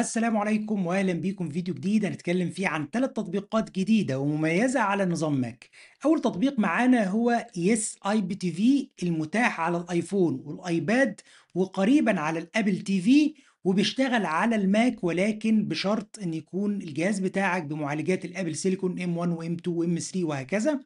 السلام عليكم واهلا بيكم في فيديو جديد هنتكلم فيه عن ثلاث تطبيقات جديده ومميزه على نظام ماك اول تطبيق معانا هو يس اي بي تي في المتاح على الايفون والايباد وقريبا على الابل تي في وبيشتغل على الماك ولكن بشرط ان يكون الجهاز بتاعك بمعالجات الابل سيليكون ام 1 وام 2 وام 3 وهكذا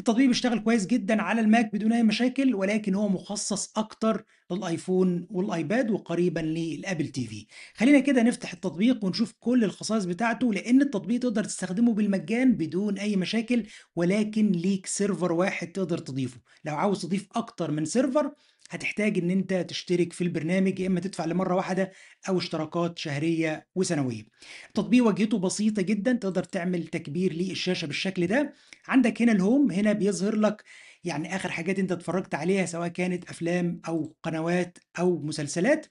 التطبيق بيشتغل كويس جدا على الماك بدون اي مشاكل ولكن هو مخصص اكتر للايفون والايباد وقريبا للابل تي في خلينا كده نفتح التطبيق ونشوف كل الخصائص بتاعته لان التطبيق تقدر تستخدمه بالمجان بدون اي مشاكل ولكن ليك سيرفر واحد تقدر تضيفه لو عاوز تضيف اكتر من سيرفر هتحتاج ان انت تشترك في البرنامج يا اما تدفع لمره واحده او اشتراكات شهريه وسنويه. التطبيق واجهته بسيطه جدا تقدر تعمل تكبير للشاشه بالشكل ده. عندك هنا الهوم هنا بيظهر لك يعني اخر حاجات انت اتفرجت عليها سواء كانت افلام او قنوات او مسلسلات.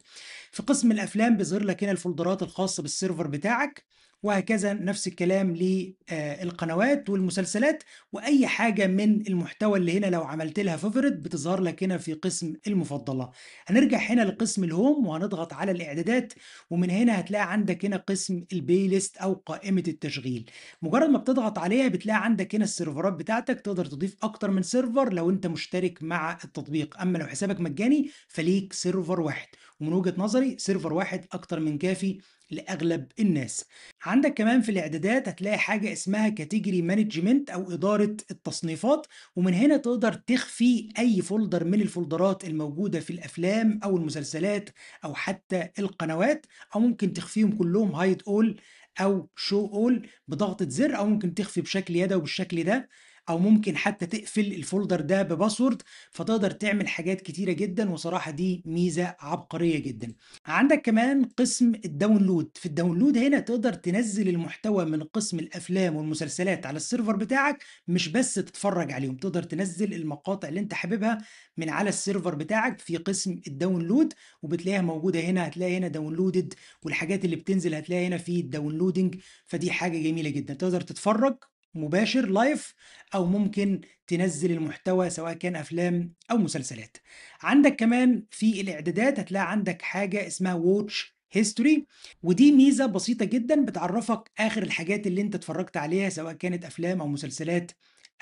في قسم الافلام بيظهر لك هنا الفولدرات الخاصه بالسيرفر بتاعك وهكذا نفس الكلام للقنوات آه، والمسلسلات واي حاجه من المحتوى اللي هنا لو عملت لها فيفورت بتظهر لك هنا في قسم المفضله هنرجع هنا لقسم الهوم وهنضغط على الاعدادات ومن هنا هتلاقي عندك هنا قسم البلاي ليست او قائمه التشغيل مجرد ما بتضغط عليها بتلاقي عندك هنا السيرفرات بتاعتك تقدر تضيف اكتر من سيرفر لو انت مشترك مع التطبيق اما لو حسابك مجاني فليك سيرفر واحد ومن وجهه نظري سيرفر واحد اكتر من كافي لأغلب الناس عندك كمان في الإعدادات هتلاقي حاجة اسمها كاتيجوري مانجمنت أو إدارة التصنيفات ومن هنا تقدر تخفي أي فولدر من الفولدرات الموجودة في الأفلام أو المسلسلات أو حتى القنوات أو ممكن تخفيهم كلهم هايد أول أو شو أول بضغطة زر أو ممكن تخفي بشكل يدوي بالشكل ده او ممكن حتى تقفل الفولدر ده بباسورد فتقدر تعمل حاجات كتيره جدا وصراحه دي ميزه عبقريه جدا عندك كمان قسم الداونلود في الداونلود هنا تقدر تنزل المحتوى من قسم الافلام والمسلسلات على السيرفر بتاعك مش بس تتفرج عليهم تقدر تنزل المقاطع اللي انت حاببها من على السيرفر بتاعك في قسم الداونلود وبتلاقيها موجوده هنا هتلاقي هنا داونلودد والحاجات اللي بتنزل هتلاقي هنا في الداونلودنج فدي حاجه جميله جدا تقدر تتفرج مباشر لايف او ممكن تنزل المحتوى سواء كان افلام او مسلسلات عندك كمان في الاعدادات هتلاقي عندك حاجه اسمها واتش هيستوري ودي ميزه بسيطه جدا بتعرفك اخر الحاجات اللي انت اتفرجت عليها سواء كانت افلام او مسلسلات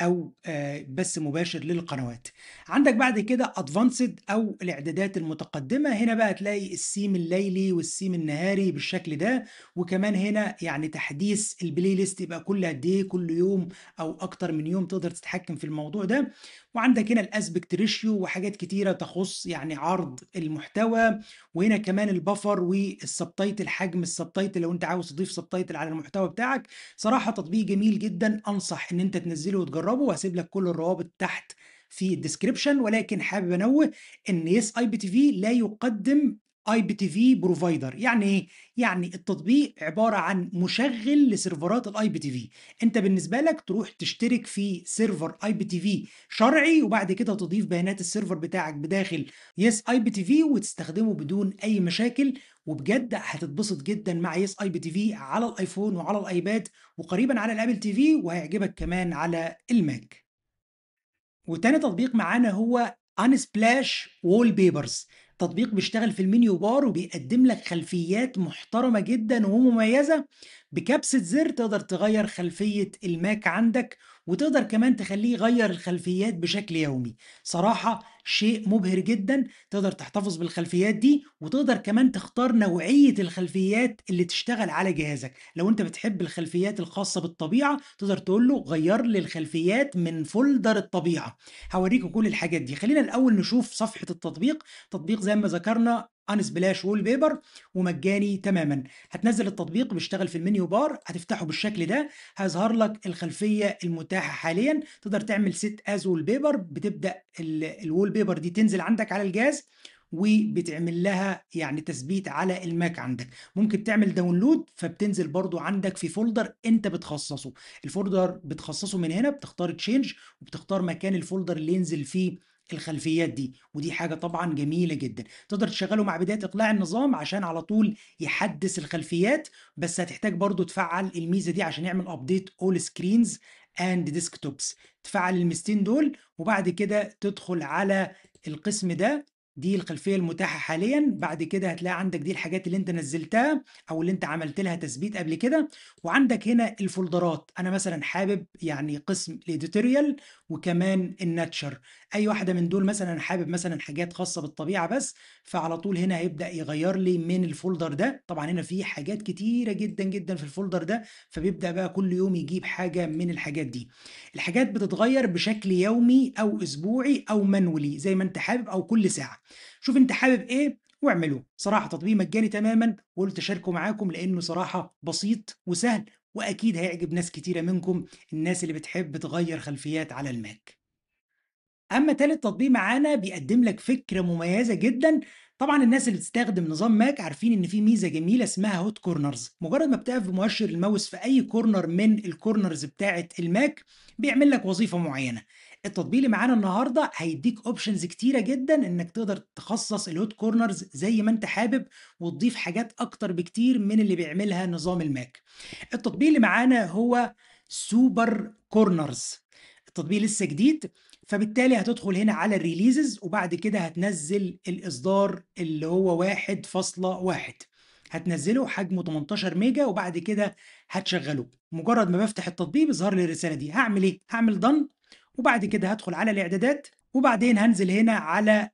او آه، بث مباشر للقنوات عندك بعد كده ادفانسد او الاعدادات المتقدمه هنا بقى تلاقي السيم الليلي والسيم النهاري بالشكل ده وكمان هنا يعني تحديث البلاي ليست يبقى كل قد ايه كل يوم او اكتر من يوم تقدر تتحكم في الموضوع ده وعندك هنا الاسبكت ريشيو وحاجات كتيره تخص يعني عرض المحتوى وهنا كمان البفر والسبتايتل حجم السبتايتل لو انت عاوز تضيف سبتايتل على المحتوى بتاعك صراحه تطبيق جميل جدا انصح ان انت تنزله وتجربه تجربه وهسيب لك كل الروابط تحت في الديسكريبشن ولكن حابب انوه ان يس اي بي تي في لا يقدم اي بي تي في بروفايدر يعني ايه يعني التطبيق عباره عن مشغل لسيرفرات الاي بي تي في انت بالنسبه لك تروح تشترك في سيرفر اي بي تي في شرعي وبعد كده تضيف بيانات السيرفر بتاعك بداخل يس اي بي تي في وتستخدمه بدون اي مشاكل وبجد هتتبسط جدا مع يس اي بي تي في على الايفون وعلى الايباد وقريبا على الابل تي في وهيعجبك كمان على الماك وتاني تطبيق معانا هو انسبلاش وول بيبرز تطبيق بيشتغل في المنيو بار وبيقدم لك خلفيات محترمه جدا ومميزه بكبسة زر تقدر تغير خلفية الماك عندك وتقدر كمان تخليه يغير الخلفيات بشكل يومي صراحة شيء مبهر جدا تقدر تحتفظ بالخلفيات دي وتقدر كمان تختار نوعية الخلفيات اللي تشتغل على جهازك لو انت بتحب الخلفيات الخاصة بالطبيعة تقدر تقول له غير لي الخلفيات من فولدر الطبيعة هوريكم كل الحاجات دي خلينا الأول نشوف صفحة التطبيق تطبيق زي ما ذكرنا ان سبلاش وول بيبر ومجاني تماما هتنزل التطبيق بيشتغل في المنيو بار هتفتحه بالشكل ده هيظهر لك الخلفيه المتاحه حاليا تقدر تعمل سيت از وول بيبر بتبدا الوول بيبر دي تنزل عندك على الجهاز وبتعمل لها يعني تثبيت على الماك عندك ممكن تعمل داونلود فبتنزل برضو عندك في فولدر انت بتخصصه الفولدر بتخصصه من هنا بتختار تشينج وبتختار مكان الفولدر اللي ينزل فيه الخلفيات دي ودي حاجة طبعا جميلة جدا تقدر تشغله مع بداية إقلاع النظام عشان على طول يحدث الخلفيات بس هتحتاج برضو تفعل الميزة دي عشان يعمل أبديت أول سكرينز اند ديسكتوبس تفعل الميزتين دول وبعد كده تدخل على القسم ده دي الخلفيه المتاحه حاليا بعد كده هتلاقي عندك دي الحاجات اللي انت نزلتها او اللي انت عملت لها تثبيت قبل كده وعندك هنا الفولدرات انا مثلا حابب يعني قسم الاديتوريال وكمان الناتشر اي واحده من دول مثلا حابب مثلا حاجات خاصه بالطبيعه بس فعلى طول هنا هيبدا يغير لي من الفولدر ده طبعا هنا في حاجات كتيره جدا جدا في الفولدر ده فبيبدا بقى كل يوم يجيب حاجه من الحاجات دي الحاجات بتتغير بشكل يومي او اسبوعي او منولي زي ما انت حابب او كل ساعه شوف انت حابب ايه واعمله صراحه تطبيق مجاني تماما وقلت اشاركه معاكم لانه صراحه بسيط وسهل واكيد هيعجب ناس كتيره منكم الناس اللي بتحب تغير خلفيات على الماك اما تالت تطبيق معانا بيقدم لك فكره مميزه جدا طبعا الناس اللي بتستخدم نظام ماك عارفين ان في ميزه جميله اسمها هوت كورنرز مجرد ما بتقف بمؤشر الماوس في اي كورنر من الكورنرز بتاعه الماك بيعمل لك وظيفه معينه التطبيق اللي معانا النهارده هيديك اوبشنز كتيره جدا انك تقدر تخصص الهوت كورنرز زي ما انت حابب وتضيف حاجات اكتر بكتير من اللي بيعملها نظام الماك التطبيق اللي معانا هو سوبر كورنرز التطبيق لسه جديد فبالتالي هتدخل هنا على الريليزز وبعد كده هتنزل الاصدار اللي هو واحد فاصلة واحد هتنزله حجمه 18 ميجا وبعد كده هتشغله مجرد ما بفتح التطبيق بيظهر لي الرساله دي هعمل ايه هعمل دن وبعد كده هدخل على الاعدادات وبعدين هنزل هنا على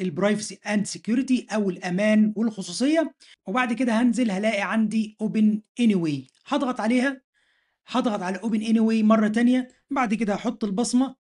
البرايفسي اند سكيورتي او الامان والخصوصيه وبعد كده هنزل هلاقي عندي اوبن اني واي هضغط عليها هضغط على اوبن اني واي مره ثانيه بعد كده هحط البصمه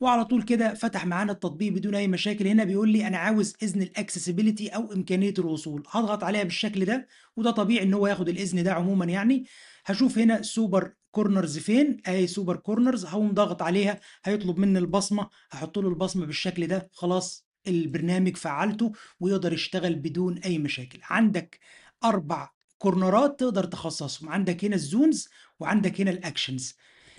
وعلى طول كده فتح معانا التطبيق بدون اي مشاكل هنا بيقول لي انا عاوز اذن الاكسسبيليتي او امكانيه الوصول هضغط عليها بالشكل ده وده طبيعي ان هو ياخد الاذن ده عموما يعني هشوف هنا سوبر كورنرز فين اي سوبر كورنرز هقوم ضاغط عليها هيطلب مني البصمه هحط له البصمه بالشكل ده خلاص البرنامج فعلته ويقدر يشتغل بدون اي مشاكل عندك اربع كورنرات تقدر تخصصهم عندك هنا الزونز وعندك هنا الاكشنز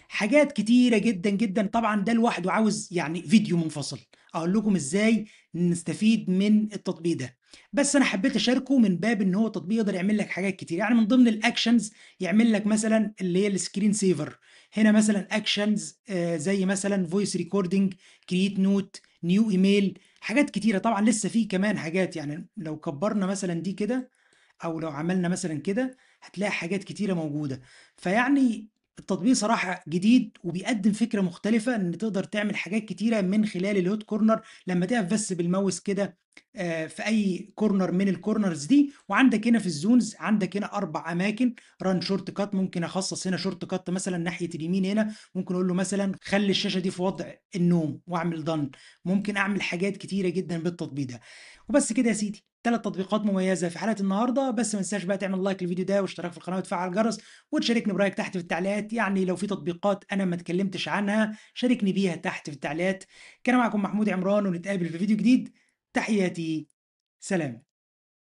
حاجات كتيرة جدا جدا طبعا ده لوحده عاوز يعني فيديو منفصل اقول لكم ازاي نستفيد من التطبيق ده بس انا حبيت اشاركه من باب ان هو تطبيق يقدر يعمل لك حاجات كتير يعني من ضمن الاكشنز يعمل لك مثلا اللي هي السكرين سيفر هنا مثلا اكشنز آه، زي مثلا فويس ريكوردنج كرييت نوت نيو ايميل حاجات كتيره طبعا لسه في كمان حاجات يعني لو كبرنا مثلا دي كده او لو عملنا مثلا كده هتلاقي حاجات كتيره موجوده فيعني التطبيق صراحة جديد وبيقدم فكرة مختلفة ان تقدر تعمل حاجات كتيرة من خلال الهوت كورنر لما تقف بس بالماوس كده آه، في اي كورنر من الكورنرز دي وعندك هنا في الزونز عندك هنا اربع اماكن ران شورت كات ممكن اخصص هنا شورت كات مثلا ناحيه اليمين هنا ممكن اقول له مثلا خلي الشاشه دي في وضع النوم واعمل دن ممكن اعمل حاجات كتيره جدا بالتطبيق ده وبس كده يا سيدي ثلاث تطبيقات مميزه في حلقه النهارده بس ما تنساش بقى تعمل لايك للفيديو ده واشتراك في القناه وتفعل الجرس وتشاركني برايك تحت في التعليقات يعني لو في تطبيقات انا ما اتكلمتش عنها شاركني بيها تحت في التعليقات كان معكم محمود عمران ونتقابل في فيديو جديد تحياتي سلام